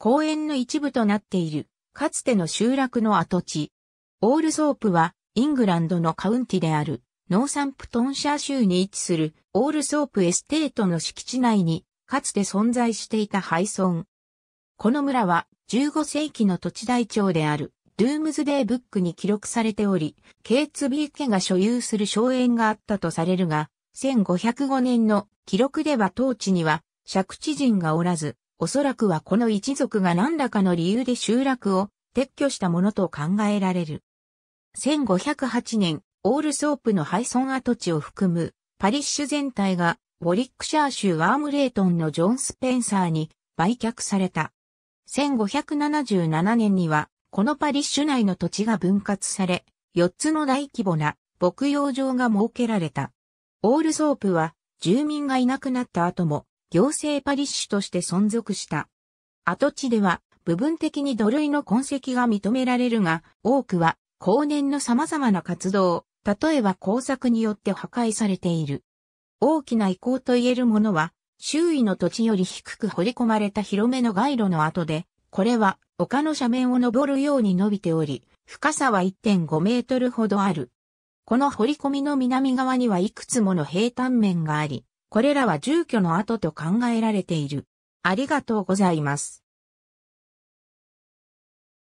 公園の一部となっている、かつての集落の跡地。オールソープは、イングランドのカウンティである、ノーサンプトンシャー州に位置する、オールソープエステートの敷地内に、かつて存在していた廃村。この村は、15世紀の土地台帳である、ドゥームズデーブックに記録されており、ケーツビー家が所有する荘園があったとされるが、1505年の記録では当地には、借地人がおらず、おそらくはこの一族が何らかの理由で集落を撤去したものと考えられる。1508年、オールソープの廃村跡地を含むパリッシュ全体がウォリックシャー州ワームレートンのジョン・スペンサーに売却された。1577年にはこのパリッシュ内の土地が分割され、4つの大規模な牧羊場が設けられた。オールソープは住民がいなくなった後も行政パリッシュとして存続した。跡地では部分的に土塁の痕跡が認められるが、多くは後年の様々な活動、例えば工作によって破壊されている。大きな遺構と言えるものは、周囲の土地より低く掘り込まれた広めの街路の跡で、これは丘の斜面を登るように伸びており、深さは1.5メートルほどある。この掘り込みの南側にはいくつもの平坦面があり、これらは住居の跡と考えられている。ありがとうございます。